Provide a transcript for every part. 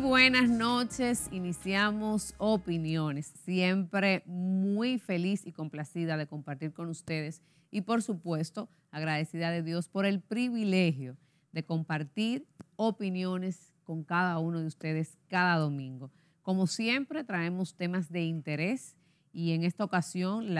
buenas noches. Iniciamos opiniones. Siempre muy feliz y complacida de compartir con ustedes y por supuesto agradecida de Dios por el privilegio de compartir opiniones con cada uno de ustedes cada domingo. Como siempre traemos temas de interés y en esta ocasión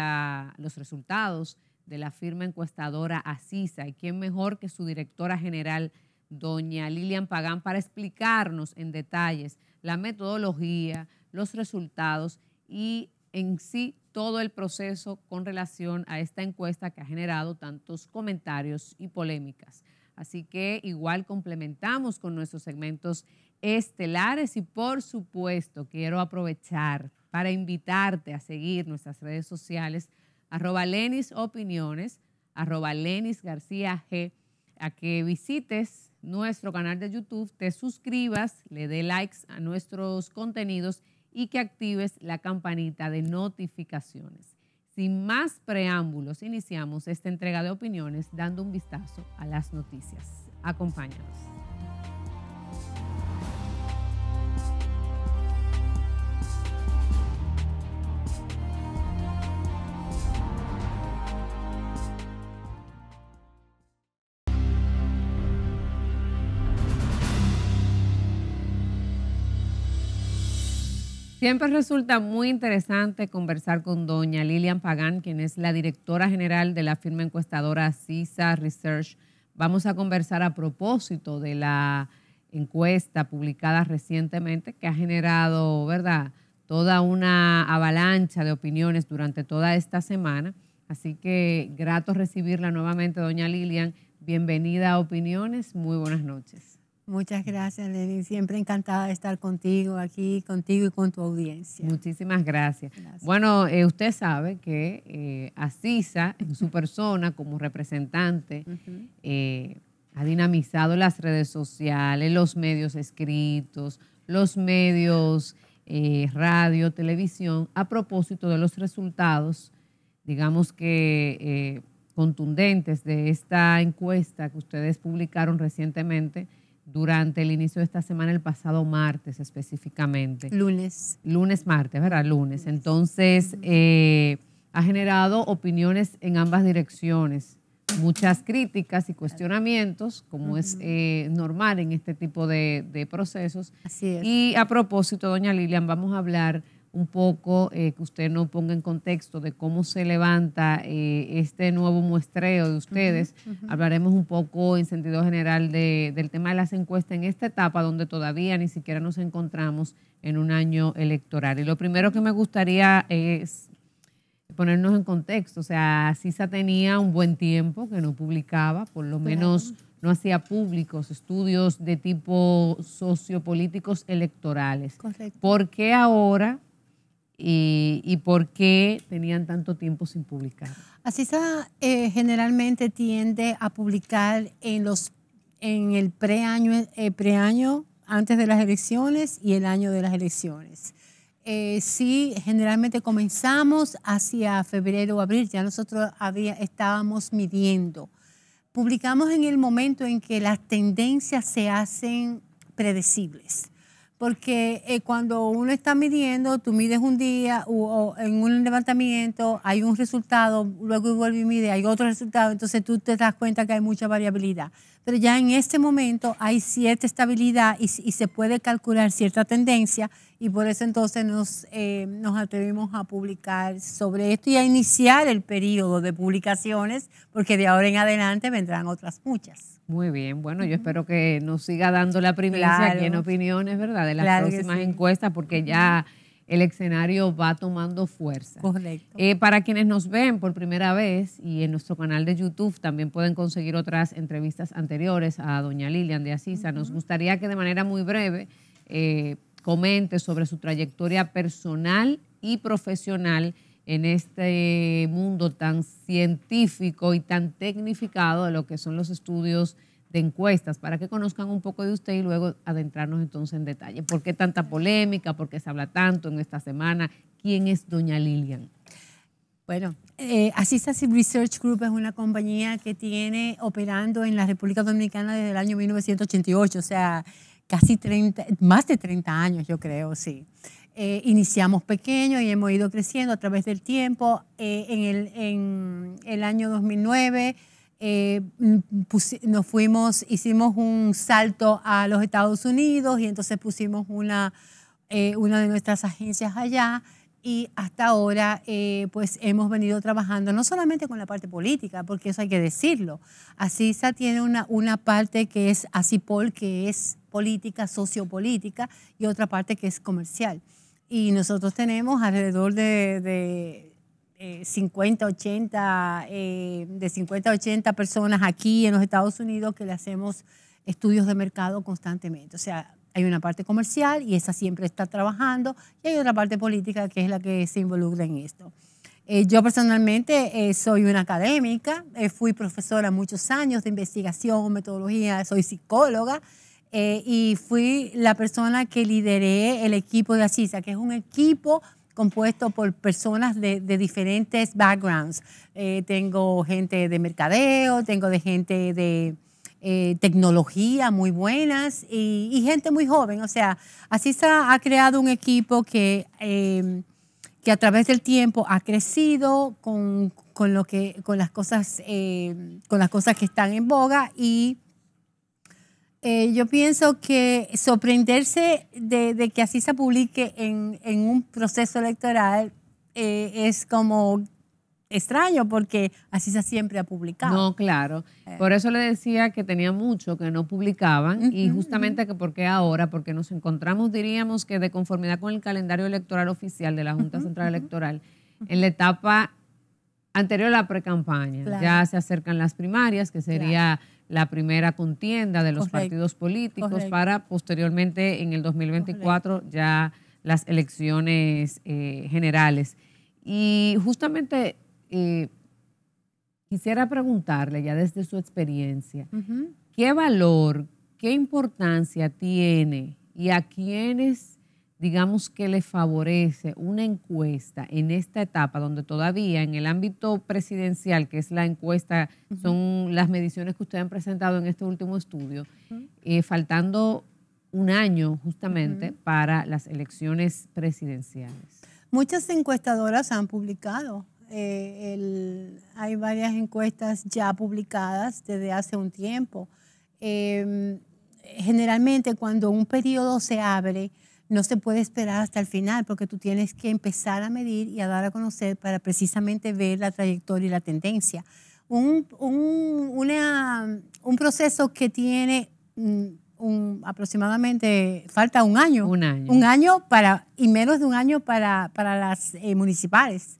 los resultados de la firma encuestadora ACISA y quién mejor que su directora general doña Lilian Pagán para explicarnos en detalles la metodología, los resultados y en sí todo el proceso con relación a esta encuesta que ha generado tantos comentarios y polémicas. Así que igual complementamos con nuestros segmentos estelares y por supuesto quiero aprovechar para invitarte a seguir nuestras redes sociales arroba Lenis Opiniones, arroba Lenis García G, a que visites nuestro canal de YouTube, te suscribas, le dé likes a nuestros contenidos y que actives la campanita de notificaciones. Sin más preámbulos, iniciamos esta entrega de opiniones dando un vistazo a las noticias. Acompáñanos. Siempre resulta muy interesante conversar con doña Lilian Pagán, quien es la directora general de la firma encuestadora CISA Research. Vamos a conversar a propósito de la encuesta publicada recientemente que ha generado, ¿verdad?, toda una avalancha de opiniones durante toda esta semana. Así que grato recibirla nuevamente, doña Lilian. Bienvenida a Opiniones. Muy buenas noches. Muchas gracias, Lenín. Siempre encantada de estar contigo aquí, contigo y con tu audiencia. Muchísimas gracias. Bueno, eh, usted sabe que eh, Asisa, en su persona como representante, eh, ha dinamizado las redes sociales, los medios escritos, los medios radio, televisión, a propósito de los resultados, digamos que contundentes de esta encuesta que ustedes publicaron recientemente durante el inicio de esta semana, el pasado martes específicamente. Lunes. Lunes, martes, ¿verdad? Lunes. Entonces, eh, ha generado opiniones en ambas direcciones, muchas críticas y cuestionamientos, como es eh, normal en este tipo de, de procesos. Así es. Y a propósito, doña Lilian, vamos a hablar un poco, eh, que usted nos ponga en contexto de cómo se levanta eh, este nuevo muestreo de ustedes. Hablaremos un poco en sentido general de, del tema de las encuestas en esta etapa donde todavía ni siquiera nos encontramos en un año electoral. Y lo primero que me gustaría es ponernos en contexto, o sea, CISA tenía un buen tiempo que no publicaba, por lo menos no hacía públicos estudios de tipo sociopolíticos electorales. Correcto. ¿Por qué ahora y, por qué tenían tanto tiempo sin publicar. Asisa eh, generalmente tiende a publicar en los en el preaño, eh, preaño antes de las elecciones y el año de las elecciones. Eh, sí, generalmente comenzamos hacia febrero o abril, ya nosotros estábamos midiendo. Publicamos en el momento en que las tendencias se hacen predecibles porque eh, cuando uno está midiendo, tú mides un día o, o, en un levantamiento hay un resultado, luego vuelve y mide, hay otro resultado, entonces tú te das cuenta que hay mucha variabilidad pero ya en este momento hay cierta estabilidad y, se puede calcular cierta tendencia y por eso entonces nos, eh, nos atrevimos a publicar sobre esto y a iniciar el periodo de publicaciones, porque de ahora en adelante vendrán otras muchas. Muy bien, bueno, yo espero que nos siga dando la primicia aquí en opiniones, ¿verdad? De las próximas encuestas, porque ya el escenario va tomando fuerza. Correcto. Eh, para quienes nos ven por primera vez y en nuestro canal de YouTube también pueden conseguir otras entrevistas anteriores a doña Lilian de Asisa. Nos gustaría que de manera muy breve eh, comente sobre su trayectoria personal y profesional en este mundo tan científico y tan tecnificado de lo que son los estudios de encuestas para que conozcan un poco de usted y luego adentrarnos entonces en detalle. ¿Por qué tanta polémica? ¿Por qué se habla tanto en esta semana? ¿Quién es doña Lilian? Bueno, eh, Research Group es una compañía que tiene operando en la República Dominicana desde el año 1988, o sea, casi 30, más de 30 años yo creo, sí. Eh, iniciamos pequeño y hemos ido creciendo a través del tiempo. Eh, en, en el año 2009 eh, nos fuimos, hicimos un salto a los Estados Unidos y entonces pusimos una, eh, una de nuestras agencias allá y hasta ahora eh, pues hemos venido trabajando no solamente con la parte política, porque eso hay que decirlo. ASISA tiene una, una parte que es ACIPOL, que es política, sociopolítica, y otra parte que es comercial. Y nosotros tenemos alrededor de 50, eh, 80, eh, de 50 80 personas aquí en los Estados Unidos que le hacemos estudios de mercado constantemente. O sea, hay una parte comercial y esa siempre está trabajando y hay otra parte política que es la que se involucra en esto. Eh, yo personalmente soy una académica, fui profesora muchos años de investigación, metodología, soy psicóloga y fui la persona que lideré el equipo de Asisa, que es un equipo compuesto por personas de, diferentes backgrounds. Eh, tengo gente de mercadeo, tengo de gente de eh, tecnología muy buenas y, gente muy joven. O sea, así se ha, creado un equipo que, em, que a través del tiempo ha crecido con, con lo que, con, las, cosas, em, con las cosas que están en boga y eh, yo pienso que sorprenderse de, que así se publique en, un proceso electoral eh, es como extraño porque así se siempre ha publicado. No, claro. Eh. Por eso le decía que tenía mucho que no publicaban y justamente que porque ahora, porque nos encontramos, diríamos que de conformidad con el calendario electoral oficial de la Junta Central Electoral, en la etapa anterior a la precampaña. campaña Ya se acercan las primarias, que sería la primera contienda de los partidos políticos para posteriormente en el 2024 ya las elecciones eh, generales. Y justamente eh, quisiera preguntarle ya desde su experiencia, ¿qué valor, qué importancia tiene y a quiénes digamos que le favorece una encuesta en esta etapa donde todavía en el ámbito presidencial, que es la encuesta, son las mediciones que ustedes han presentado en este último estudio, eh, faltando un año justamente para las elecciones presidenciales? Muchas encuestadoras han publicado. Eh, hay varias encuestas ya publicadas desde hace un tiempo. Em, generalmente cuando un periodo se abre, no se puede esperar hasta el final porque tú tienes que empezar a medir y a dar a conocer para precisamente ver la trayectoria y la tendencia. Un, un proceso que tiene mm, un, aproximadamente, falta un año. Un año. Un año para, y menos de un año para, para las eh, municipales.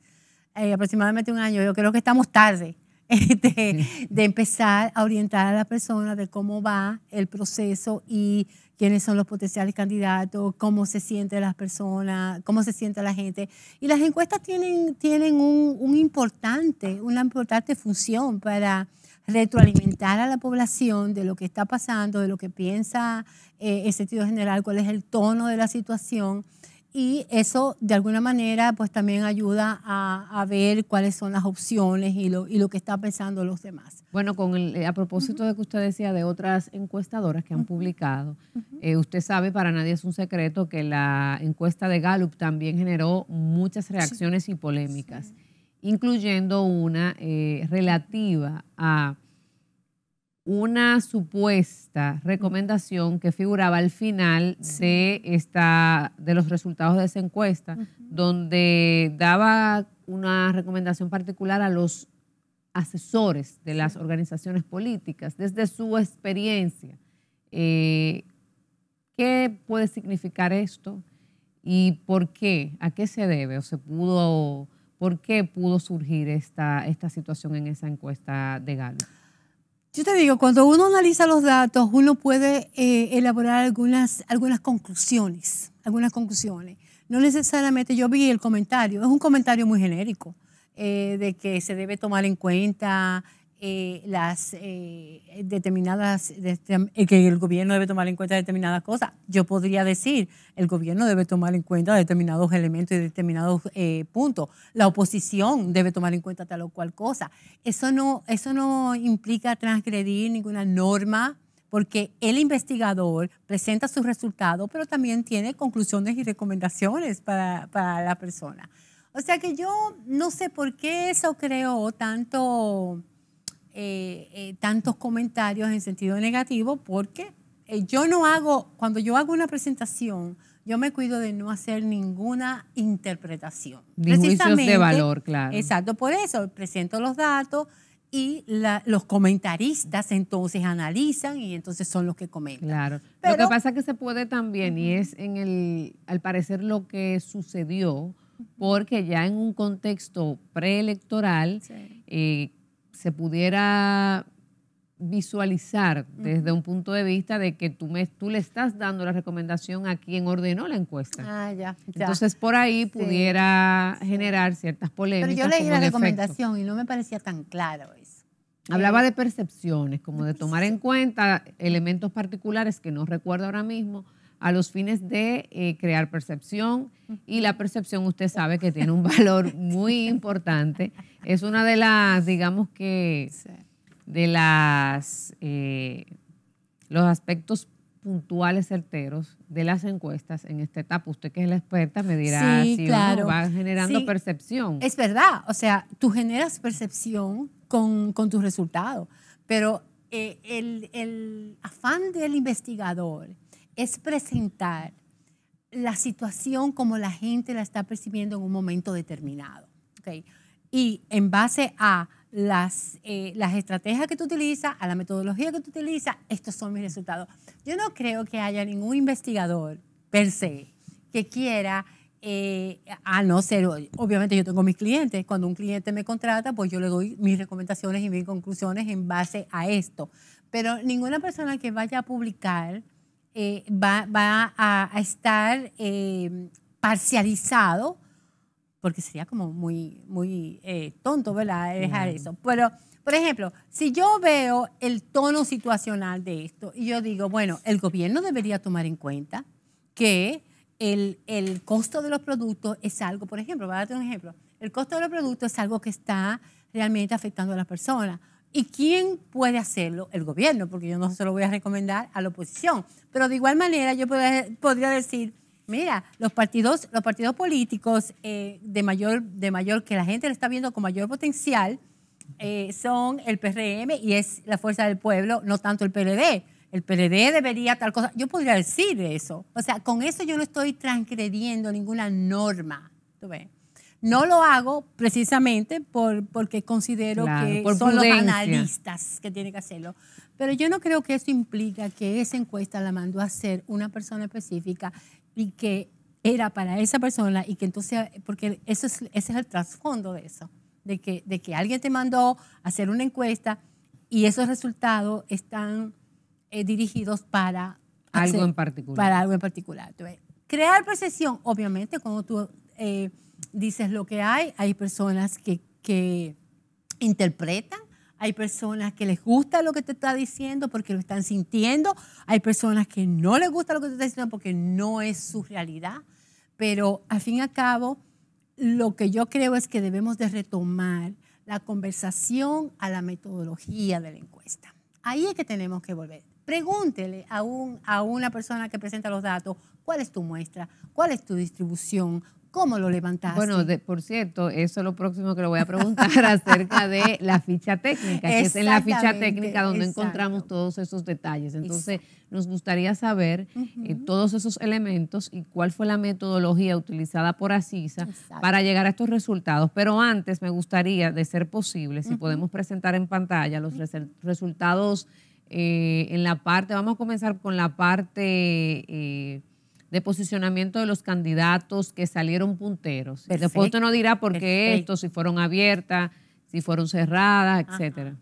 Eh, aproximadamente un año. Yo creo que estamos tarde. De, este, de, empezar a orientar a la persona de cómo va el proceso y quiénes son los potenciales candidatos, cómo se sienten las personas, cómo se siente la gente. Y las encuestas tienen, tienen un, importante, una importante función para retroalimentar a la población de lo que está pasando, de lo que piensa eh, en sentido general, cuál es el tono de la situación y eso de alguna manera pues también ayuda a, ver cuáles son las opciones y lo, y lo que están pensando los demás. Bueno, con eh, a propósito de que usted decía de otras encuestadoras que han publicado, eh, usted sabe, para nadie es un secreto, que la encuesta de Gallup también generó muchas reacciones y polémicas, incluyendo una eh, relativa a una supuesta recomendación que figuraba al final de esta de los resultados de esa encuesta, donde daba una recomendación particular a los asesores de las organizaciones políticas, desde su experiencia. Eh, ¿Qué puede significar esto y por qué? ¿A qué se debe o se pudo, por qué pudo surgir esta, esta situación en esa encuesta de Gallup? Yo te digo, cuando uno analiza los datos, uno puede eh, elaborar algunas, algunas conclusiones, algunas conclusiones. No necesariamente, yo vi el comentario, es un comentario muy genérico, eh, de que se debe tomar en cuenta eh, las eh, determinadas, eh, que el gobierno debe tomar en cuenta determinadas cosas. Yo podría decir, el gobierno debe tomar en cuenta determinados elementos y determinados puntos. La oposición debe tomar en cuenta tal o cual cosa. Eso no, eso no implica transgredir ninguna norma porque el investigador presenta sus resultados, pero también tiene conclusiones y recomendaciones para, para la persona. O sea que yo no sé por qué eso creó tanto eh, eh, tantos comentarios en sentido negativo porque eh, yo no hago, cuando yo hago una presentación, yo me cuido de no hacer ninguna interpretación. de valor, claro. Exacto, por eso presento los datos y los comentaristas entonces analizan y entonces son los que comentan. Claro. Pero, lo que pasa es que se puede también y es en el, al parecer lo que sucedió, porque ya en un contexto preelectoral, eh, se pudiera visualizar desde un punto de vista de que tú, me, tú le estás dando la recomendación a quien ordenó la encuesta. Ah, Entonces por ahí pudiera generar ciertas polémicas. Pero yo leí la recomendación y no me parecía tan claro eso. Hablaba de percepciones, como de, tomar en cuenta elementos particulares que no recuerdo ahora mismo a los fines de eh, crear percepción y la percepción usted sabe que tiene un valor muy importante es una de las, digamos que, de las, eh, los aspectos puntuales certeros de las encuestas en esta etapa. Usted que es la experta me dirá si va generando percepción. Es verdad, o sea, tú generas percepción con, tus resultados, pero eh, el, afán del investigador es presentar la situación como la gente la está percibiendo en un momento determinado. ¿okay? y en base a las, eh, las estrategias que tú utilizas, a la metodología que tú utilizas, estos son mis resultados. Yo no creo que haya ningún investigador per se que quiera, eh, a no ser, obviamente yo tengo mis clientes, cuando un cliente me contrata, pues yo le doy mis recomendaciones y mis conclusiones en base a esto. Pero ninguna persona que vaya a publicar eh, va, a, a estar parcializado porque sería como muy, muy eh, tonto, ¿verdad? Dejar eso. Pero, por ejemplo, si yo veo el tono situacional de esto y yo digo, bueno, el gobierno debería tomar en cuenta que el, costo de los productos es algo, por ejemplo, voy a darte un ejemplo, el costo de los productos es algo que está realmente afectando a las personas. ¿Y quién puede hacerlo? El gobierno, porque yo no se lo voy a recomendar a la oposición. Pero de igual manera yo podría decir, Mira, los partidos, los partidos políticos eh, de mayor, de mayor que la gente lo está viendo con mayor potencial eh, son el PRM y es la fuerza del pueblo, no tanto el PLD. El PLD debería tal cosa. Yo podría decir eso. O sea, con eso yo no estoy transgrediendo ninguna norma. No lo hago precisamente por, porque considero que son los analistas que tienen que hacerlo. Pero yo no creo que eso implica que esa encuesta la mandó a hacer una persona específica y que era para esa persona y que entonces, porque eso es, ese es el trasfondo de eso, de que, de que alguien te mandó a hacer una encuesta y esos resultados están eh, dirigidos para algo en particular. Para algo en particular. crear percepción, obviamente, cuando tú eh, dices lo que hay, hay personas que, que interpretan hay personas que les gusta lo que te está diciendo porque lo están sintiendo. Hay personas que no les gusta lo que te está diciendo porque no es su realidad. Pero al fin y al cabo, lo que yo creo es que debemos de retomar la conversación a la metodología de la encuesta. Ahí es que tenemos que volver. Pregúntele a, a una persona que presenta los datos, ¿cuál es tu muestra? ¿Cuál es tu distribución? ¿Cómo lo levantaste? Bueno, por cierto, eso es lo próximo que le voy a preguntar acerca de la ficha técnica, que es en la ficha técnica donde encontramos todos esos detalles. Entonces, nos gustaría saber eh, todos esos elementos y cuál fue la metodología utilizada por Asisa para llegar a estos resultados. Pero antes me gustaría, de ser posible, si podemos presentar en pantalla los resultados eh, en la parte, vamos a comenzar con la parte... Eh, de posicionamiento de los candidatos que salieron punteros. Después usted nos dirá por qué esto, si fueron abiertas, si fueron cerradas, etcétera.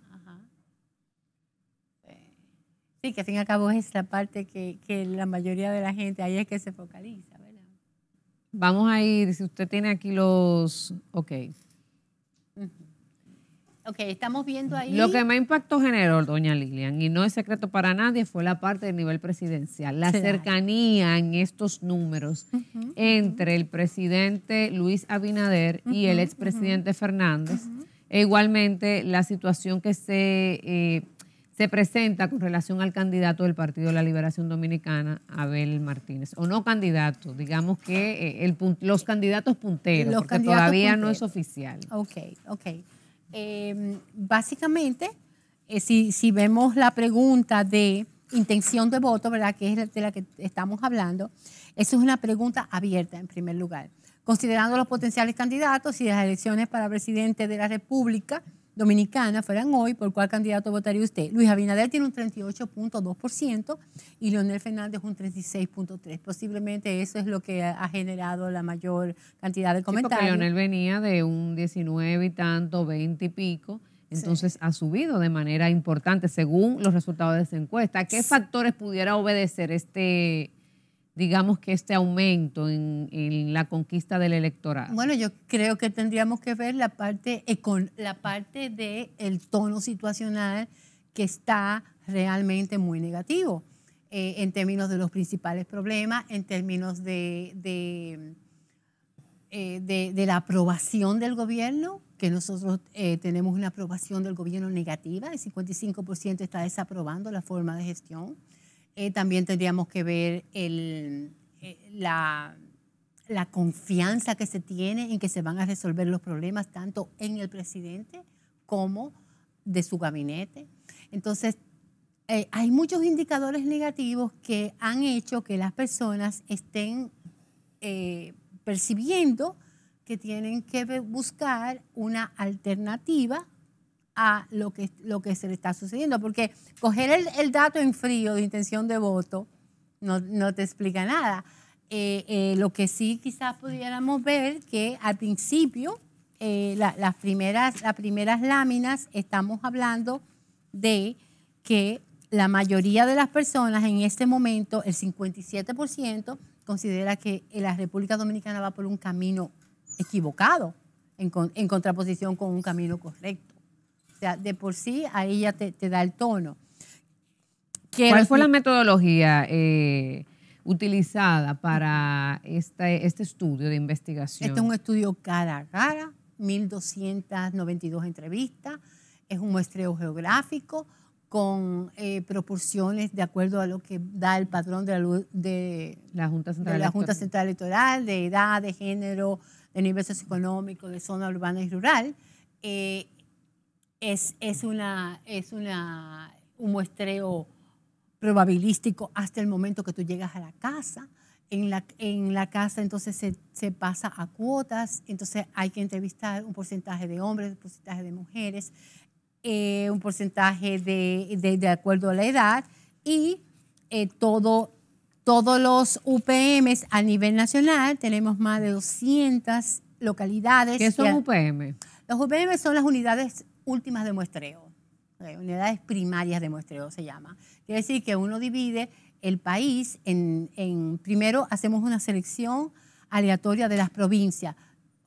Sí, que al fin y al cabo es la parte que, la mayoría de la gente ahí es que se focaliza, Vamos a ir, si usted tiene aquí los, ok. Ok, estamos viendo ahí. Lo que más impactó generó, doña Lilian, y no es secreto para nadie, fue la parte del nivel presidencial, la cercanía en estos números entre el presidente Luis Abinader y el expresidente Fernández, e igualmente la situación que se, eh, se presenta con relación al candidato del Partido de la Liberación Dominicana, Abel Martínez, o no candidato, digamos que eh, los candidatos punteros, que todavía no es oficial. Ok, ok. Em, básicamente, eh, si, si, vemos la pregunta de intención de voto, ¿verdad? Que es de la que estamos hablando, eso es una pregunta abierta en primer lugar. Considerando los potenciales candidatos y las elecciones para presidente de la República, Dominicana fueran hoy, ¿por cuál candidato votaría usted? Luis Abinader tiene un 38.2% y Leonel Fernández un 36.3%. Posiblemente eso es lo que ha generado la mayor cantidad de comentarios. Sí, Leonel venía de un 19 y tanto, 20 y pico. Entonces ha subido de manera importante según los resultados de esa encuesta. ¿Qué factores pudiera obedecer este, digamos que este aumento en, en, la conquista del electorado? Bueno, yo creo que tendríamos que ver la parte, la parte del tono situacional que está realmente muy negativo eh, en términos de los principales problemas, en términos de, de, eh, la aprobación del gobierno, que nosotros eh, tenemos una aprobación del gobierno negativa, el 55% está desaprobando la forma de gestión eh, también tendríamos que ver eh, la, confianza que se tiene en que se van a resolver los problemas tanto en el presidente como de su gabinete. Entonces, eh, hay muchos indicadores negativos que han hecho que las personas estén percibiendo que tienen que buscar una alternativa a lo que, lo que se le está sucediendo, porque coger el, dato en frío de intención de voto no, te explica nada. Eh, eh, lo que sí quizás pudiéramos ver que al principio eh, las, primeras, las primeras láminas estamos hablando de que la mayoría de las personas en este momento, el 57%, considera que la República Dominicana va por un camino equivocado, en contraposición con un camino correcto de por sí ahí ya te, da el tono. ¿Cuál fue la metodología eh, utilizada para este, este estudio de investigación? Este es un estudio cara a cara, 1.292 entrevistas, es un muestreo geográfico con eh, proporciones de acuerdo a lo que da el patrón de la, de, la Junta Central, de la Junta Central Electoral, de edad, de género, de nivel socioeconómico, de zona urbana y rural. Eh, es, es, una, es una, un muestreo probabilístico hasta el momento que tú llegas a la casa. En la, en la casa entonces se, pasa a cuotas, entonces hay que entrevistar un porcentaje de hombres, un porcentaje de mujeres, eh, un porcentaje de, acuerdo a la edad y eh, todo, todos los UPMs a nivel nacional, tenemos más de 200 localidades. ¿Qué son UPM? Los UPM son las unidades últimas de muestreo, eh, unidades primarias de muestreo se llama. Quiere decir que uno divide el país en, primero hacemos una selección aleatoria de las provincias.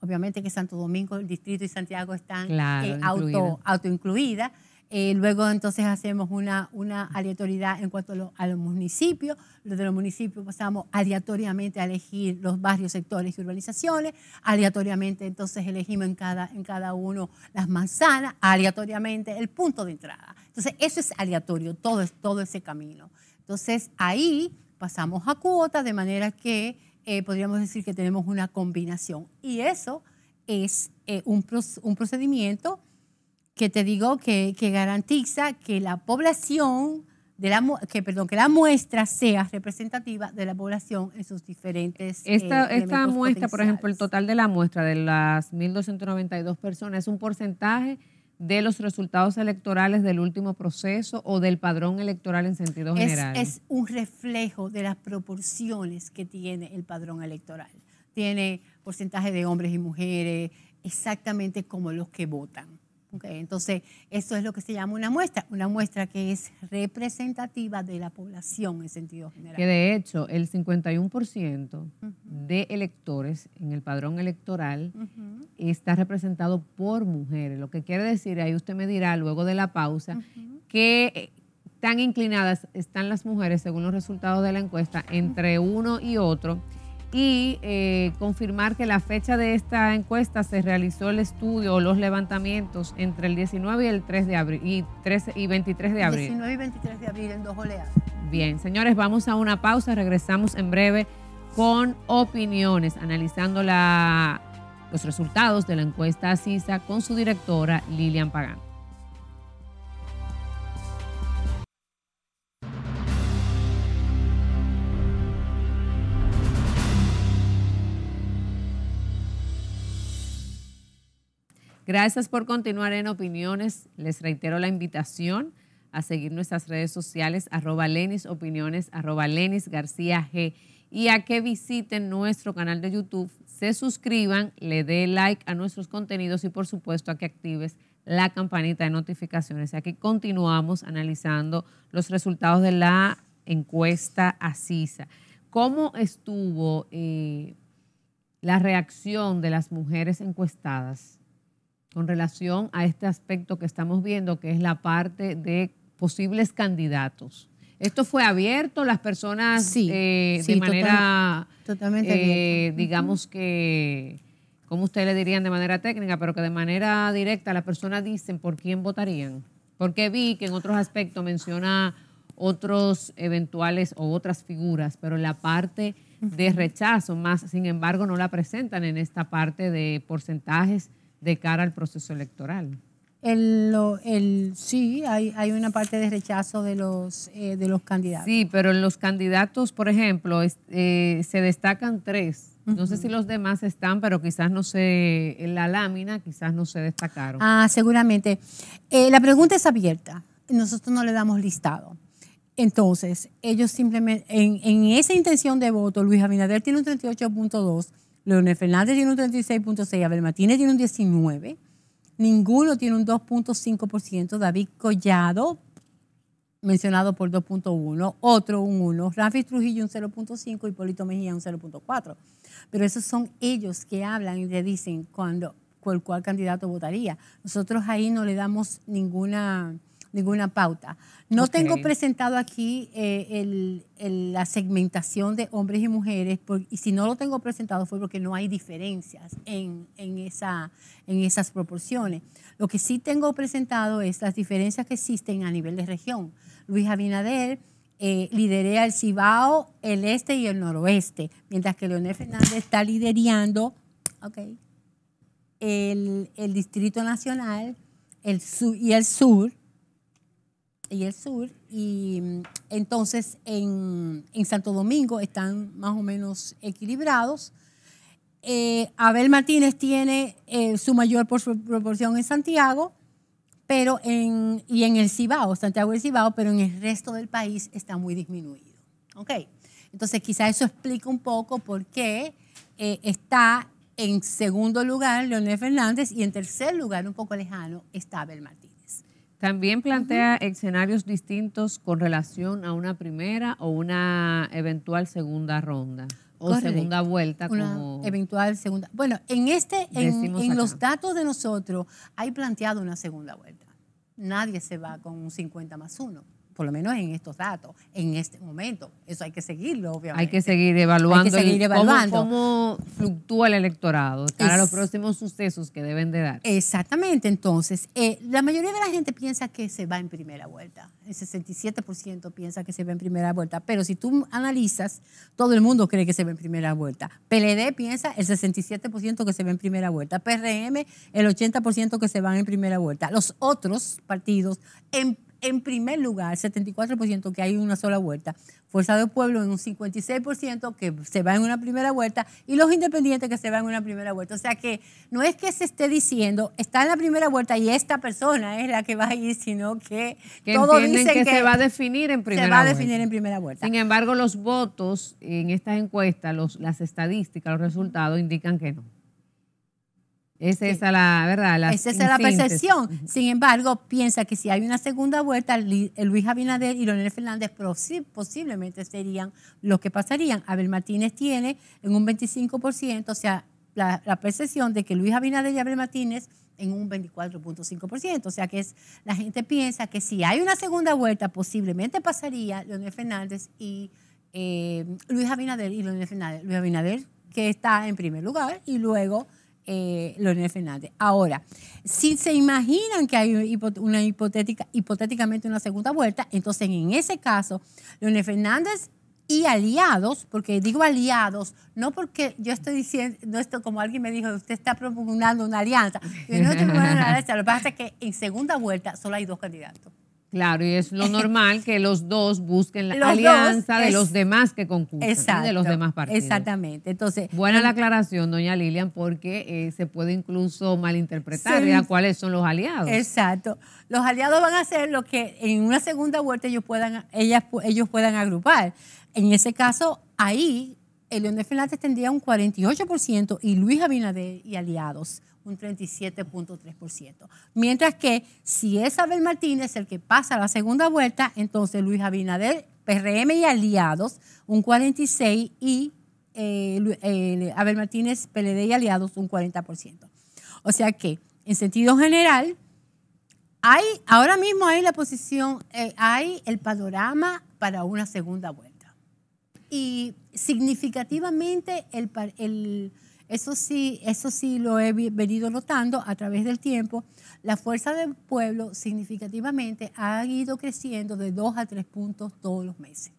Obviamente que Santo Domingo, el Distrito y Santiago están eh, auto, autoincluidas. Eh, luego entonces hacemos una, una aleatoriedad en cuanto a, los municipios. Los de los municipios pasamos aleatoriamente a elegir los barrios, sectores y urbanizaciones. Aleatoriamente entonces elegimos en cada, en cada uno las manzanas. Aleatoriamente el punto de entrada. Entonces eso es aleatorio, todo, todo ese camino. Entonces ahí pasamos a cuotas de manera que eh, podríamos decir que tenemos una combinación. Y eso es eh, un, un procedimiento que te digo que, garantiza que la población, de la, que, perdón, que la muestra sea representativa de la población en sus diferentes. Eh, esta, esta muestra, por ejemplo, el total de la muestra de las 1.292 personas es un porcentaje de los resultados electorales del último proceso o del padrón electoral en sentido general. es un reflejo de las proporciones que tiene el padrón electoral. Tiene porcentaje de hombres y mujeres, exactamente como los que votan. Okay, entonces, esto es lo que se llama una muestra, una muestra que es representativa de la población en sentido general. Que de hecho, el 51% de electores en el padrón electoral está representado por mujeres, lo que quiere decir, ahí usted me dirá luego de la pausa, que eh, tan inclinadas están las mujeres según los resultados de la encuesta entre uno y otro y eh, confirmar que la fecha de esta encuesta se realizó el estudio o los levantamientos entre el 19 y el 3 de abril y 13 y 23 de abril. 19 y 23 de abril en dos oleadas. Bien, señores, vamos a una pausa, regresamos en breve con opiniones analizando la, los resultados de la encuesta CISA con su directora Lilian Pagán. Gracias por continuar en opiniones. Les reitero la invitación a seguir nuestras redes sociales, arroba Lenis Opiniones, arroba Lenis García G, y a que visiten nuestro canal de YouTube, se suscriban, le dé like a nuestros contenidos y por supuesto a que actives la campanita de notificaciones. Aquí continuamos analizando los resultados de la encuesta ACISA. ¿Cómo estuvo eh, la reacción de las mujeres encuestadas con relación a este aspecto que estamos viendo, que es la parte de posibles candidatos. Esto fue abierto, las personas eh, de manera, totalmente eh, digamos que, como ustedes le dirían de manera técnica, pero que de manera directa las personas dicen por quién votarían. Porque vi que en otros aspectos menciona otros eventuales o otras figuras, pero en la parte de rechazo, más sin embargo, no la presentan en esta parte de porcentajes de cara al proceso electoral. El, el, sí, hay, hay una parte de rechazo de los, eh, de los candidatos. Sí, pero en los candidatos, por ejemplo, eh, se destacan tres. No sé si los demás están, pero quizás no se, en la lámina quizás no se destacaron. Ah, seguramente. Eh, la pregunta es abierta. Nosotros no le damos listado. Entonces, ellos simplemente, en, en esa intención de voto, Luis Abinader tiene un 38.2 Leonel Fernández tiene un 36.6, Abel Martínez tiene un 19, ninguno tiene un 2.5%, David Collado, mencionado por 2.1, otro un 1, Rafi Trujillo un 0.5 y Polito Mejía un 0.4. Pero esos son ellos que hablan y te dicen cuando, cuál, cuál candidato votaría. Nosotros ahí no le damos ninguna ninguna pauta. No tengo presentado aquí eh, la segmentación de hombres y mujeres, y si no lo tengo presentado fue porque no hay diferencias en, esa, en esas proporciones. Lo que sí tengo presentado es las diferencias que existen a nivel de región. Luis Abinader eh, lidera el Cibao, el este y el noroeste, mientras que Leonel Fernández está liderando el, el Distrito Nacional el y el sur, y el sur. Y mm, entonces en, Santo Domingo están más o menos equilibrados. Eh, Abel Martínez tiene eh, su mayor proporción en Santiago, pero en, y en el Cibao, Santiago el Cibao, pero en el resto del país está muy disminuido. Entonces quizá eso explica un poco por qué eh, está en segundo lugar Leonel Fernández y en tercer lugar, un poco lejano, está Abel Martínez. También plantea escenarios distintos con relación a una primera o una eventual segunda ronda o segunda vuelta eventual segunda. Bueno, en este en, en los datos de nosotros hay planteado una segunda vuelta. Nadie se va con un 50 más 1 por lo menos en estos datos, en este momento. Eso hay que seguirlo, obviamente. Hay que seguir evaluando, seguir evaluando. Cómo, fluctúa el electorado para los próximos sucesos que deben de dar. Exactamente, entonces, eh, la mayoría de la gente piensa que se va en primera vuelta, el 67% piensa que se va en primera vuelta, pero si tú analizas, todo el mundo cree que se va en primera vuelta. PLD piensa el 67% que se va en primera vuelta, PRM el 80% que se va en primera vuelta. Los otros partidos en em- en primer lugar, 74% que hay una sola vuelta. Fuerza del Pueblo en un 56% que se va en una primera vuelta y los independientes que se van en una primera vuelta. O sea que no es que se esté diciendo, está en la primera vuelta y esta persona es la que va a ir, sino que, todo todos dicen que, se va a definir en primera vuelta. Se va a definir en primera vuelta. Sin embargo, los votos en estas encuestas, las estadísticas, los resultados indican que no. Eh, esa la verdad. es la percepción. Sin embargo, piensa que si hay una segunda vuelta, eh, Luis Abinader y Leonel Fernández posiblemente serían los que pasarían. Abel Martínez tiene en un 25%, o sea, la, percepción de que Luis Abinader y Abel Martínez en un 24.5%. O sea que es, la gente piensa que si hay una segunda vuelta, posiblemente pasaría Leonel Fernández y eh, Luis Abinader y Leonel Fernández. Luis Abinader, que está en primer lugar, y luego eh, Leonel Fernández. Ahora, si se imaginan que hay una hipotética, hipotéticamente una segunda vuelta, entonces en ese caso, Leonel Fernández y aliados, porque digo aliados, no porque yo estoy diciendo, no esto, como alguien me dijo, usted está proponiendo una alianza. Yo no estoy una alianza, lo que pasa es que en segunda vuelta solo hay dos candidatos. Claro, y es lo normal que los dos busquen la alianza de los demás que concurren de los demás partidos. Exactamente. Entonces, Buena la aclaración, doña Lilian, porque eh, se puede incluso malinterpretar ya cuáles son los aliados. Exacto. Los aliados van a ser lo que en una segunda vuelta ellos puedan, ellas, ellos puedan agrupar. En ese caso, ahí de Fernández tendría un 48% y Luis Abinader y aliados un 37.3%. Mientras que si es Abel Martínez el que pasa la segunda vuelta, entonces Luis Abinader, PRM y aliados, un 46% y eh, eh, Abel Martínez, PLD y aliados, un 40%. O sea que, en sentido general, hay, ahora mismo hay la posición, eh, hay el panorama para una segunda vuelta. Y significativamente el, el eso sí, eso sí lo he venido notando a través del tiempo. La fuerza del pueblo significativamente ha ido creciendo de dos a tres puntos todos los meses.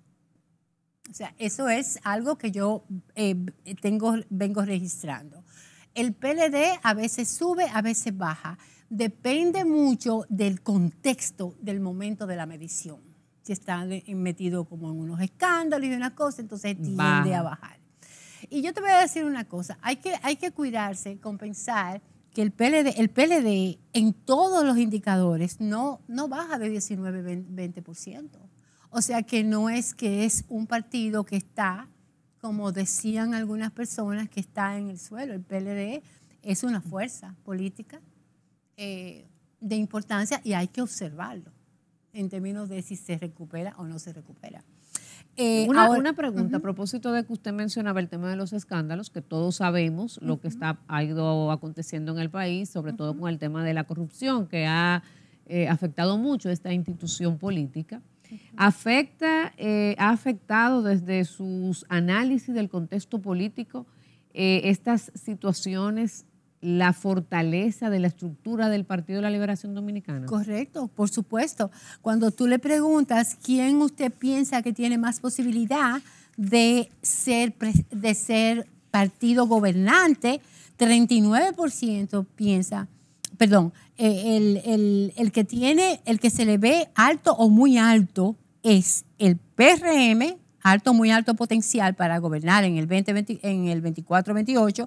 O sea, eso es algo que yo eh, tengo, vengo registrando. El PLD a veces sube, a veces baja. Depende mucho del contexto del momento de la medición. Si están metidos como en unos escándalos y una cosa, entonces tiende a bajar. Y yo te voy a decir una cosa, hay que, hay que cuidarse con pensar que el PLD, el PLD en todos los indicadores no, no baja de 19-20%. O sea que no es que es un partido que está, como decían algunas personas, que está en el suelo. El PLD es una fuerza política eh, de importancia y hay que observarlo en términos de si se recupera o no se recupera. Eh, una, pregunta a propósito de que usted mencionaba el tema de los escándalos, que todos sabemos lo que está, ha ido aconteciendo en el país, sobre todo con el tema de la corrupción que ha eh, afectado mucho esta institución política. Afecta, eh, ha afectado desde sus análisis del contexto político estas situaciones la fortaleza de la estructura del Partido de la Liberación Dominicana. Correcto, por supuesto. Cuando tú le preguntas quién usted piensa que tiene más posibilidad de ser, de ser partido gobernante, 39% piensa, perdón, eh, el, el que tiene, el que se le ve alto o muy alto es el PRM, alto, muy alto potencial para gobernar en el, en el 24-28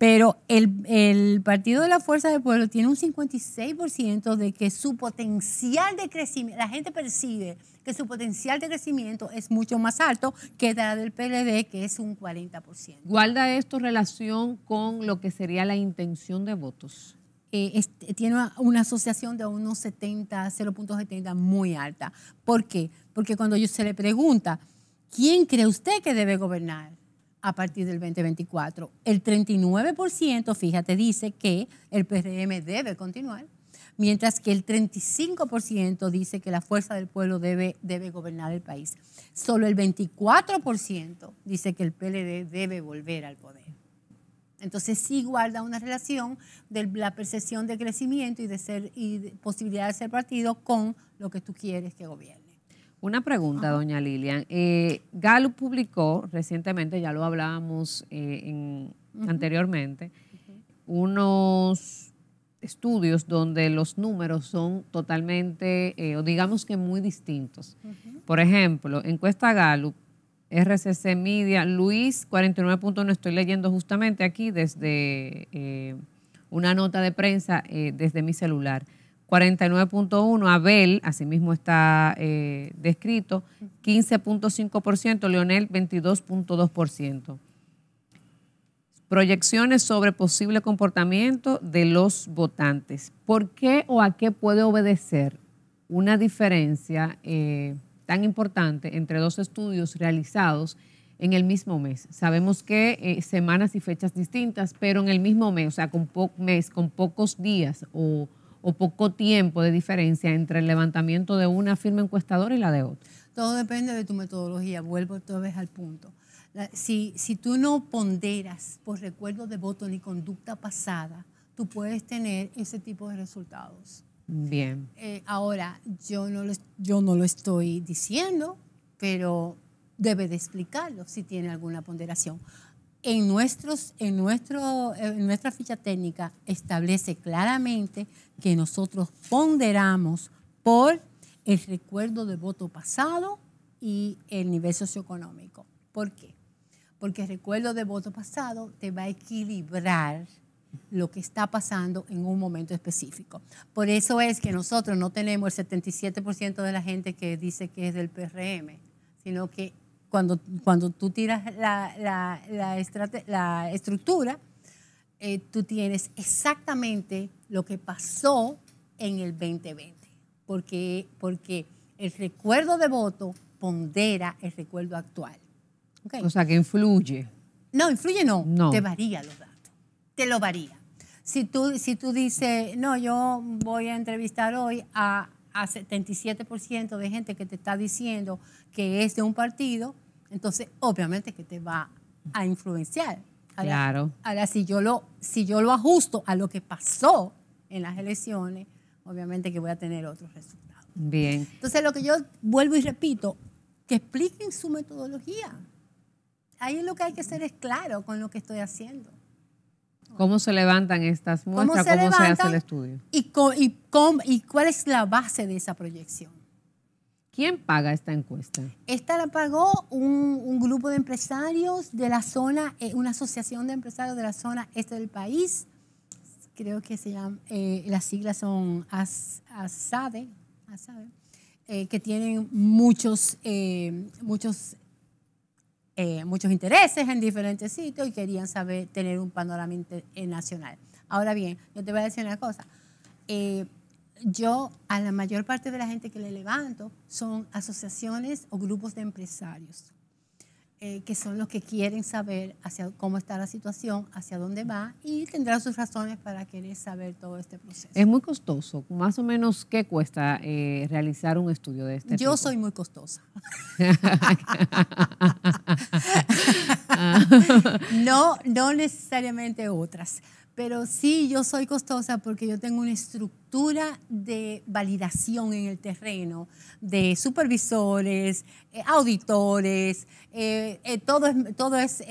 pero el, Partido de la Fuerza del Pueblo tiene un 56% de que su potencial de crecimiento, la gente percibe que su potencial de crecimiento es mucho más alto que la del PLD, que es un 40%. ¿Guarda esto relación con lo que sería la intención de votos? Eh, tiene una, asociación de unos 70, 0.70 muy alta. ¿Por qué? Porque cuando yo se le pregunta, ¿quién cree usted que debe gobernar? a partir del 2024. El 39%, fíjate, dice que el PRM debe continuar, mientras que el 35% dice que la fuerza del pueblo debe, debe gobernar el país. Solo el 24% dice que el PLD debe volver al poder. Entonces sí guarda una relación de la percepción de crecimiento y de ser y posibilidad de ser partido con lo que tú quieres que gobierne. Una pregunta, doña Lilian. Eh, Gallup publicó recientemente, ya lo hablábamos eh, anteriormente, unos estudios donde los números son totalmente, eh, o digamos que muy distintos. Por ejemplo, encuesta Gallup, RCC Media, Luis No estoy leyendo justamente aquí desde eh, una nota de prensa desde mi celular. 49.1%, Abel, asimismo está eh, descrito, 15.5%, Leonel 22.2%. Proyecciones sobre posible comportamiento de los votantes. ¿Por qué o a qué puede obedecer una diferencia eh, tan importante entre dos estudios realizados en el mismo mes? Sabemos que eh, semanas y fechas distintas, pero en el mismo mes, o sea, con mes, con pocos días o o poco tiempo de diferencia entre el levantamiento de una firma encuestadora y la de otra? Todo depende de tu metodología. Vuelvo otra vez al punto. si, tú no ponderas por recuerdo de voto ni conducta pasada, tú puedes tener ese tipo de resultados. Bien. Eh, ahora, yo no, lo, yo no lo estoy diciendo, pero debe de explicarlo si tiene alguna ponderación en, nuestros, en, nuestro, nuestra ficha técnica establece claramente que nosotros ponderamos por el recuerdo de voto pasado y el nivel socioeconómico. ¿Por qué? Porque el recuerdo de voto pasado te va a equilibrar lo que está pasando en un momento específico. Por eso es que nosotros no tenemos el 77% de la gente que dice que es del PRM, sino que cuando, tú tiras la, la, estructura, eh, tú tienes exactamente lo que pasó en el 2020. Porque, porque el recuerdo de voto pondera el recuerdo actual. O sea, que influye. No, influye no. no. Te varía los datos. Te lo varía. Si tú, si tú dices, no, yo voy a entrevistar hoy a a 77% de gente que te está diciendo que es de un partido, entonces obviamente que te va a influenciar. claro. Ahora, si yo, lo, si yo lo ajusto a lo que pasó en las elecciones, obviamente que voy a tener otros resultados. Bien. Entonces, lo que yo vuelvo y repito, que expliquen su metodología. Ahí lo que hay que hacer es claro con lo que estoy haciendo. ¿Cómo se levantan estas muestras? ¿Cómo se, hace el estudio? Y, cuál es la base de esa proyección? ¿Quién paga esta encuesta? Esta la pagó un, grupo de empresarios de la zona, eh, una asociación de empresarios de la zona este del país. Creo que se llama, eh, las siglas son ASADE, ASADE eh, que tienen muchos, muchos eh, muchos intereses en diferentes sitios y querían saber tener un panorama eh, nacional. Ahora bien, yo te voy a decir una cosa. Eh, yo a la mayor parte de la gente que le levanto son asociaciones o grupos de empresarios. Eh, que son los que quieren saber hacia cómo está la situación, hacia dónde va y tendrán sus razones para querer saber todo este proceso. Es muy costoso, más o menos qué cuesta eh, realizar un estudio de este. Yo soy muy costosa. no, no necesariamente otras. Pero sí, yo soy costosa porque yo tengo una estructura de validación en el terreno, de supervisores, eh, auditores, todo eh, eh, todo es,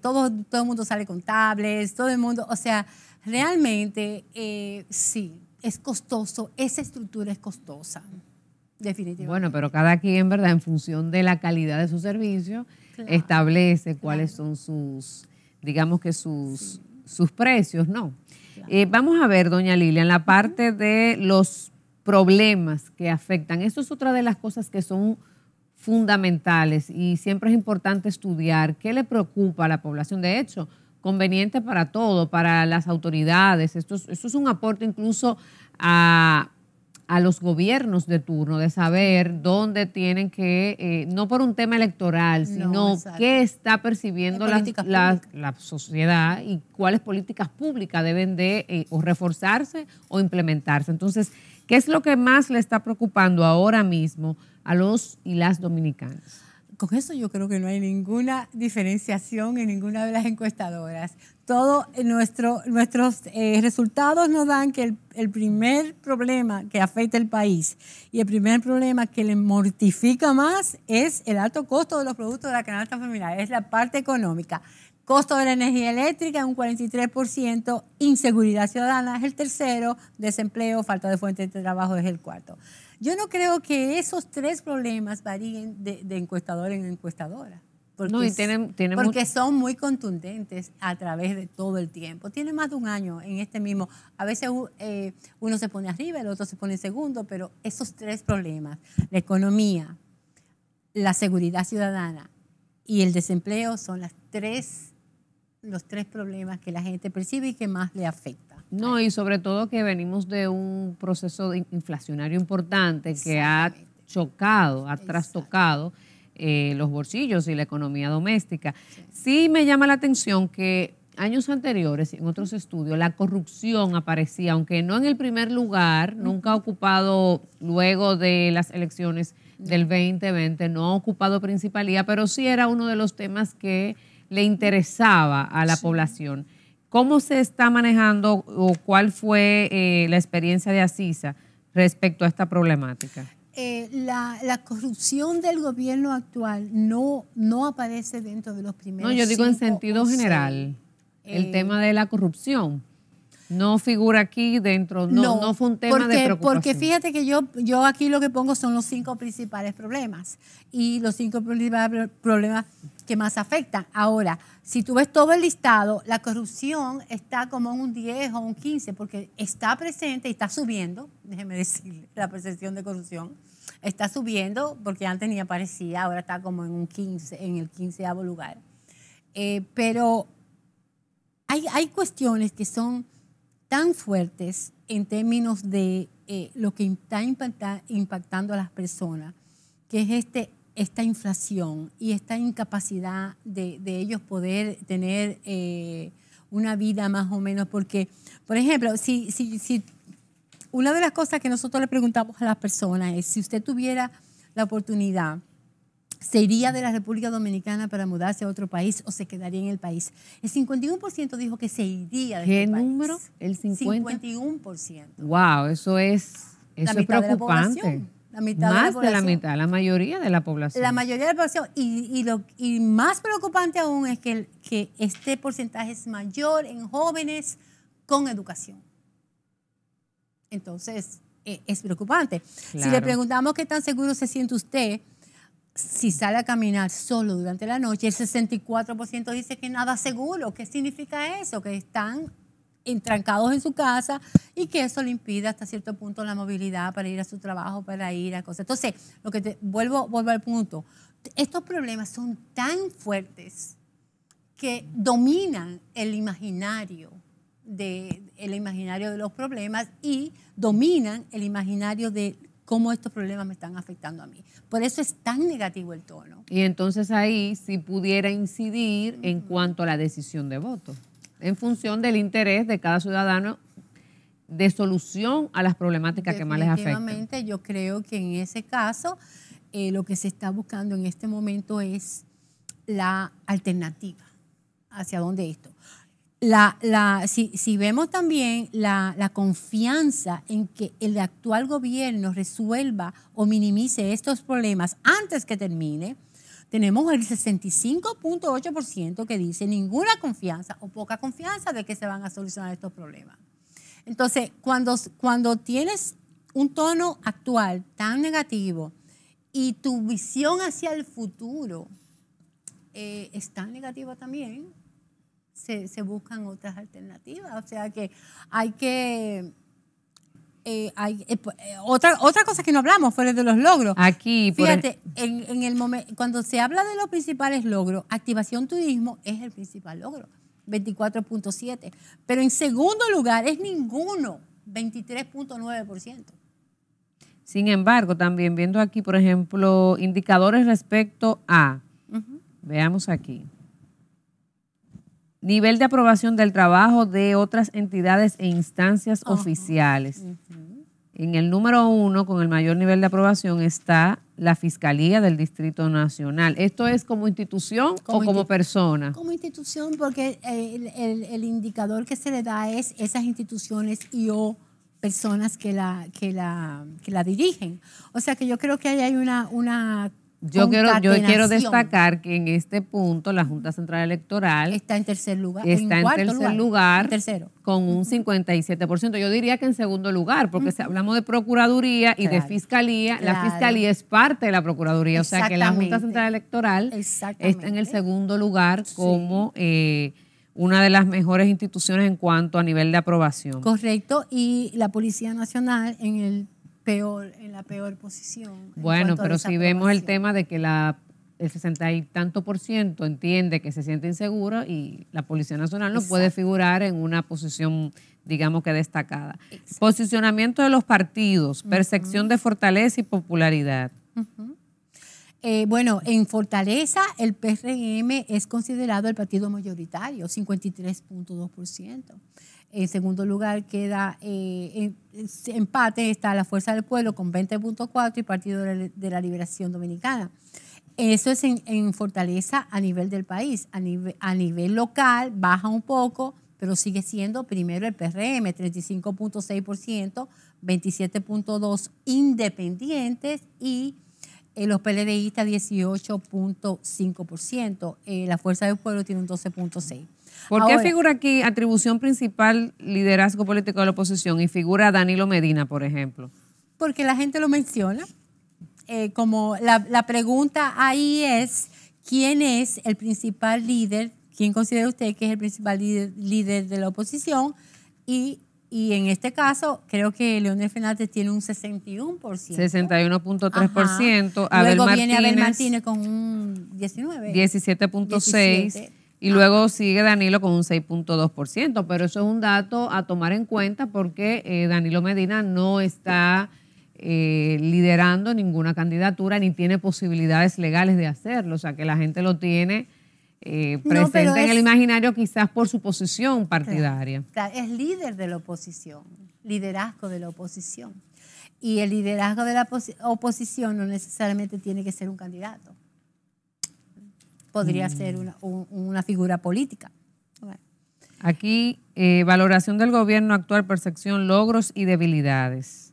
todo, todo el mundo sale contables, todo el mundo, o sea, realmente sí, es costoso, esa estructura es costosa. Definitivamente. Bueno, pero cada quien, ¿verdad? En función de la calidad de su servicio, establece cuáles son sus digamos que sus, sus precios, ¿no? Eh, vamos a ver, doña Lilian, la parte de los problemas que afectan. Eso es otra de las cosas que son fundamentales y siempre es importante estudiar qué le preocupa a la población. De hecho, conveniente para todo, para las autoridades. Esto esto es un aporte incluso a a los gobiernos de turno de saber dónde tienen que, eh, no por un tema electoral, sino qué está percibiendo la, la, sociedad y cuáles políticas públicas deben de eh, o reforzarse o implementarse. Entonces, ¿qué es lo que más le está preocupando ahora mismo a los y las dominicanas? Con eso yo creo que no hay ninguna diferenciación en ninguna de las encuestadoras. Todos nuestro, nuestros eh, resultados nos dan que el, primer problema que afecta el país y el primer problema que le mortifica más es el alto costo de los productos de la canasta familiar, es la parte económica. Costo de la energía eléctrica, un 43%, inseguridad ciudadana es el tercero, desempleo, falta de fuentes de trabajo es el cuarto. Yo no creo que esos tres problemas varíen de, de encuestador en encuestadora. Porque, son muy contundentes a través de todo el tiempo. Tiene más de un año en este mismo. A veces eh, uno se pone arriba, el otro se pone segundo, pero esos tres problemas, la economía, la seguridad ciudadana y el desempleo son las tres, los tres problemas que la gente percibe y que más le afecta. No, y sobre todo que venimos de un proceso inflacionario importante que ha chocado, ha trastocado eh, los bolsillos y la economía doméstica. Sí. me llama la atención que años anteriores, en otros estudios, la corrupción aparecía, aunque no en el primer lugar, nunca ha ocupado luego de las elecciones del 2020, no ha ocupado principalía, pero sí era uno de los temas que le interesaba a la población. ¿Cómo se está manejando o cuál fue eh, la experiencia de Asisa respecto a esta problemática? Eh, la, corrupción del gobierno actual no, no aparece dentro de los primeros. No, yo digo en sentido general, el eh, tema de la corrupción. No figura aquí dentro, no, no, fue un tema de preocupación. Porque fíjate que yo, yo aquí lo que pongo son los cinco principales problemas y los cinco principales problemas que más afectan. Ahora, si tú ves todo el listado, la corrupción está como en un 10 o un 15 porque está presente y está subiendo, déjeme decirle, la percepción de corrupción está subiendo porque antes ni aparecía, ahora está como en un 15, en el quinceavo lugar. Eh, pero hay, hay, cuestiones que son tan fuertes en términos de eh, lo que está impactando a las personas, que es este, esta inflación y esta incapacidad de, ellos poder tener eh, una vida más o menos, porque, por ejemplo, si, si una de las cosas que nosotros le preguntamos a las personas es, si usted tuviera la oportunidad, ¿se iría de la República Dominicana para mudarse a otro país o se quedaría en el país? El 51% dijo que se iría de ¿Qué este número? ¿El 51%. Wow, eso es, eso es preocupante. La mitad más de la, la, mitad, la mayoría de la población. La mayoría de la población. Y, lo, más preocupante aún es que, que este porcentaje es mayor en jóvenes con educación entonces eh, es preocupante. Si le preguntamos qué tan seguro se siente usted si sale a caminar solo durante la noche, el 64% dice que nada seguro. ¿Qué significa eso? Que están entrancados en su casa y que eso le impide hasta cierto punto la movilidad para ir a su trabajo, para ir a cosas. Entonces, lo que te, vuelvo, vuelvo al punto, estos problemas son tan fuertes que dominan el imaginario del imaginario de los problemas y dominan el imaginario de cómo estos problemas me están afectando a mí. Por eso es tan negativo el tono. Y entonces ahí sí pudiera incidir en cuanto a la decisión de voto, en función del interés de cada ciudadano de solución a las problemáticas que más les afectan. yo creo que en ese caso eh, lo que se está buscando en este momento es la alternativa hacia dónde esto la, si, vemos también la, confianza en que el actual gobierno resuelva o minimice estos problemas antes que termine, tenemos el 65.8% que dice ninguna confianza o poca confianza de que se van a solucionar estos problemas. Entonces, cuando, tienes un tono actual tan negativo y tu visión hacia el futuro eh, es tan negativa también, se, buscan otras alternativas. O sea que hay que eh, hay, eh, eh, otra, otra cosa que no hablamos fue de los logros. Aquí, fíjate, En, el momento, cuando se habla de los principales logros, activación turismo es el principal logro, 24.7. Pero en segundo lugar es ninguno, 23.9%. Sin embargo, también viendo aquí, por ejemplo, indicadores respecto a, veamos aquí, nivel de aprobación del trabajo de otras entidades e instancias oficiales. En el número uno, con el mayor nivel de aprobación, está la Fiscalía del Distrito Nacional. ¿Esto es como institución o como persona? Como institución, porque el, indicador que se le da es esas instituciones y o personas que la, que la, la dirigen. O sea que yo creo que ahí hay una, una yo quiero, destacar que en este punto la Junta Central Electoral está en tercer lugar, está en, tercer lugar, tercero. con un 57%. Yo diría que en segundo lugar, porque si hablamos de Procuraduría y de Fiscalía, la Fiscalía es parte de la Procuraduría, o sea que la Junta Central Electoral está en el segundo lugar como... Eh, una de las mejores instituciones en cuanto a nivel de aprobación. Correcto, y la Policía Nacional en el en la peor posición. Bueno, pero si vemos el tema de que la el sesenta y tanto por ciento entiende que se siente inseguro y la Policía Nacional no puede figurar en una posición, digamos que destacada. Posicionamiento de los partidos, percepción de fortaleza y popularidad. Eh, bueno, en Fortaleza el PRM es considerado el partido mayoritario, 53.2%. En segundo lugar queda eh, en, empate, está la Fuerza del Pueblo con 20.4 y Partido de la Liberación Dominicana. Eso es en, fortaleza a nivel del país. A nivel, a nivel local baja un poco, pero sigue siendo primero el PRM, 35.6%, 27.2 independientes y eh, los PLDistas 18.5%, eh, la Fuerza del Pueblo tiene un 12.6%. ¿Por qué figura aquí atribución principal liderazgo político de la oposición y figura Danilo Medina, por ejemplo? Porque la gente lo menciona. Eh, como la, pregunta ahí es, ¿quién es el principal líder? ¿Quién considera usted que es el principal líder, líder de la oposición? Y y en este caso, creo que Leonel Fernández tiene un 61%. 61.3%. Abel luego viene Abel Martínez con un 19. 17.6%. Y luego sigue Danilo con un 6.2%. Pero eso es un dato a tomar en cuenta porque eh, Danilo Medina no está eh, liderando ninguna candidatura ni tiene posibilidades legales de hacerlo. O sea que la gente lo tiene eh, presente en el imaginario quizás por su posición partidaria. es líder de la oposición, liderazgo de la oposición. Y el liderazgo de la oposición no necesariamente tiene que ser un candidato. Podría mm. ser una, figura política. Aquí, eh, valoración del gobierno actual, percepción, logros y debilidades.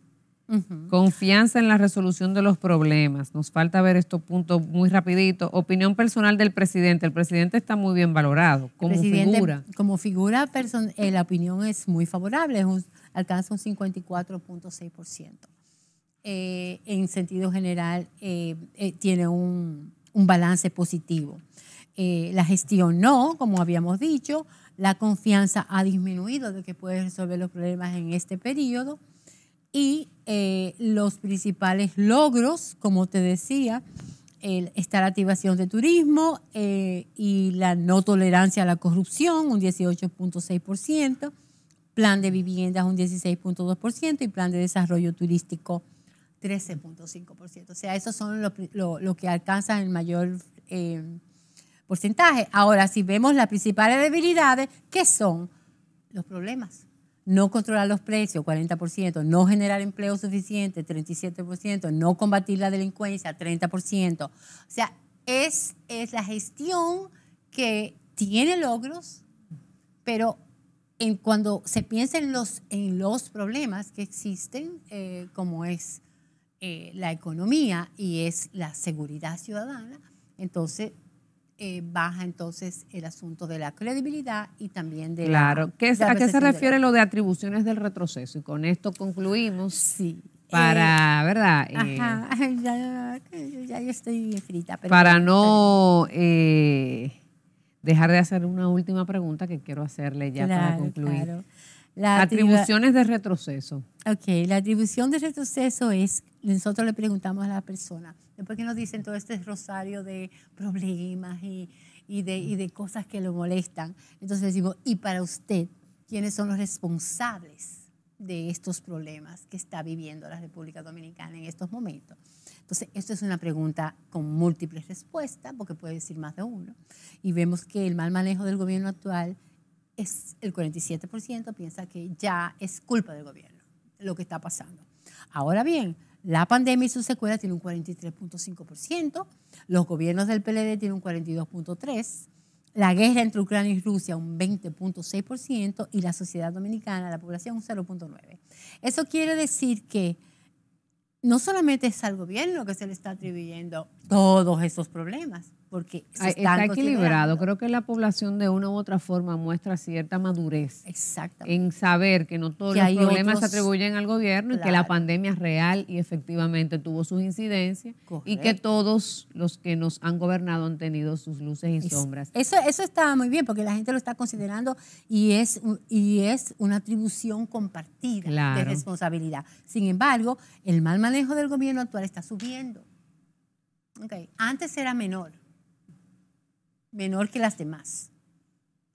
Confianza en la resolución de los problemas. Nos falta ver estos puntos muy rapidito. Opinión personal del presidente. El presidente está muy bien valorado como figura. Como figura, eh, la opinión es muy favorable, alcanza un 54.6%. Eh, en sentido general, eh, eh, tiene un, un, balance positivo. la gestión no, como habíamos dicho, la confianza ha disminuido de que puede resolver los problemas en este periodo y eh, los principales logros, como te decía, el, está la activación de turismo eh, y la no tolerancia a la corrupción, un 18.6%, plan de viviendas un 16.2% y plan de desarrollo turístico 13.5%. O sea, esos son los que alcanzan el mayor eh, porcentaje. Ahora, si vemos las principales debilidades, ¿qué son? Los problemas no controlar los precios, 40%, no generar empleo suficiente, 37%, no combatir la delincuencia, 30%. O sea, es, es la gestión que tiene logros, pero en cuando se piensa en los, en los problemas que existen, eh, como es eh, la economía y es la seguridad ciudadana, entonces eh, baja entonces el asunto de la credibilidad y también de claro. ¿A qué se refiere lo de atribuciones del retroceso? Y con esto concluimos. Sí. Eh, para, ¿verdad? Eh, ya, estoy frita para no dejar de hacer una última pregunta que quiero hacerle ya para concluir. Claro. La Atribuciones de retroceso. Ok, la atribución de retroceso es, nosotros le preguntamos a la persona, después que nos dicen todo este rosario de problemas y, de, y de cosas que lo molestan, entonces decimos, ¿y para usted quiénes son los responsables de estos problemas que está viviendo la República Dominicana en estos momentos? Entonces, esto es una pregunta con múltiples respuestas, porque puede decir más de uno. Y vemos que el mal manejo del gobierno actual es el 47% piensa que ya es culpa del gobierno lo que está pasando. Ahora bien, la pandemia y sus secuelas tienen un 43.5%, los gobiernos del PLD tienen un 42.3%, la guerra entre Ucrania y Rusia un 20.6% y la sociedad dominicana, la población un 0.9%. Eso quiere decir que no solamente es al gobierno que se le está atribuyendo todos esos problemas, porque está equilibrado. Creo que la población de una u otra forma muestra cierta madurez en saber que no todos los problemas se atribuyen al gobierno y que la pandemia es real y efectivamente tuvo sus incidencias y que todos los que nos han gobernado han tenido sus luces y sombras. Eso, eso está muy bien porque la gente lo está considerando y es, y es una atribución compartida de responsabilidad. Sin embargo, el mal manejo del gobierno actual está subiendo. Antes era menor menor que las demás.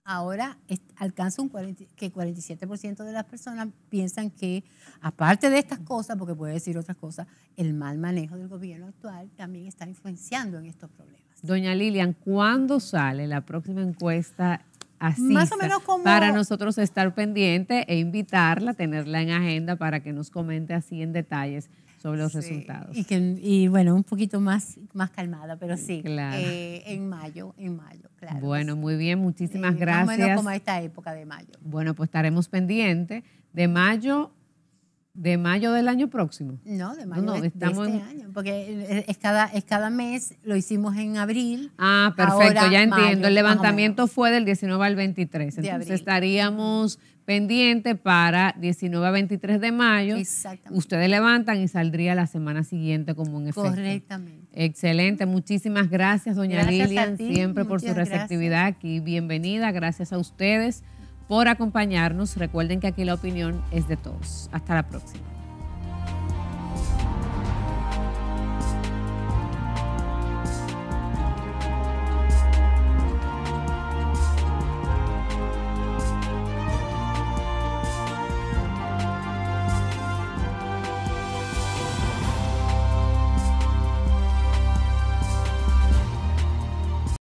Ahora alcanza un que 47% de las personas piensan que, aparte de estas cosas, porque puede decir otras cosas, el mal manejo del gobierno actual también está influenciando en estos problemas. Doña Lilian, ¿cuándo sale la próxima encuesta así? Más o menos como... Para nosotros estar pendiente e invitarla, tenerla en agenda para que nos comente así en detalles sobre los resultados. Y, que, y, bueno, un poquito más, más calmada, pero sí, claro. Eh, en mayo, en mayo, claro. Bueno, muy bien, muchísimas gracias. Eh, más o menos como a esta época de mayo. Bueno, pues estaremos pendientes de mayo de mayo del año próximo. No, de mayo no, de, este estamos este año, porque es cada, es cada mes, lo hicimos en abril. Ah, perfecto, ya entiendo. El levantamiento fue del 19 al 23, entonces estaríamos pendiente para 19 a 23 de mayo. Ustedes levantan y saldría la semana siguiente como un efecto. Correctamente. Excelente. Muchísimas gracias, doña Lilian, siempre por su receptividad aquí. Bienvenida. Gracias a ustedes por acompañarnos. Recuerden que aquí la opinión es de todos. Hasta la próxima.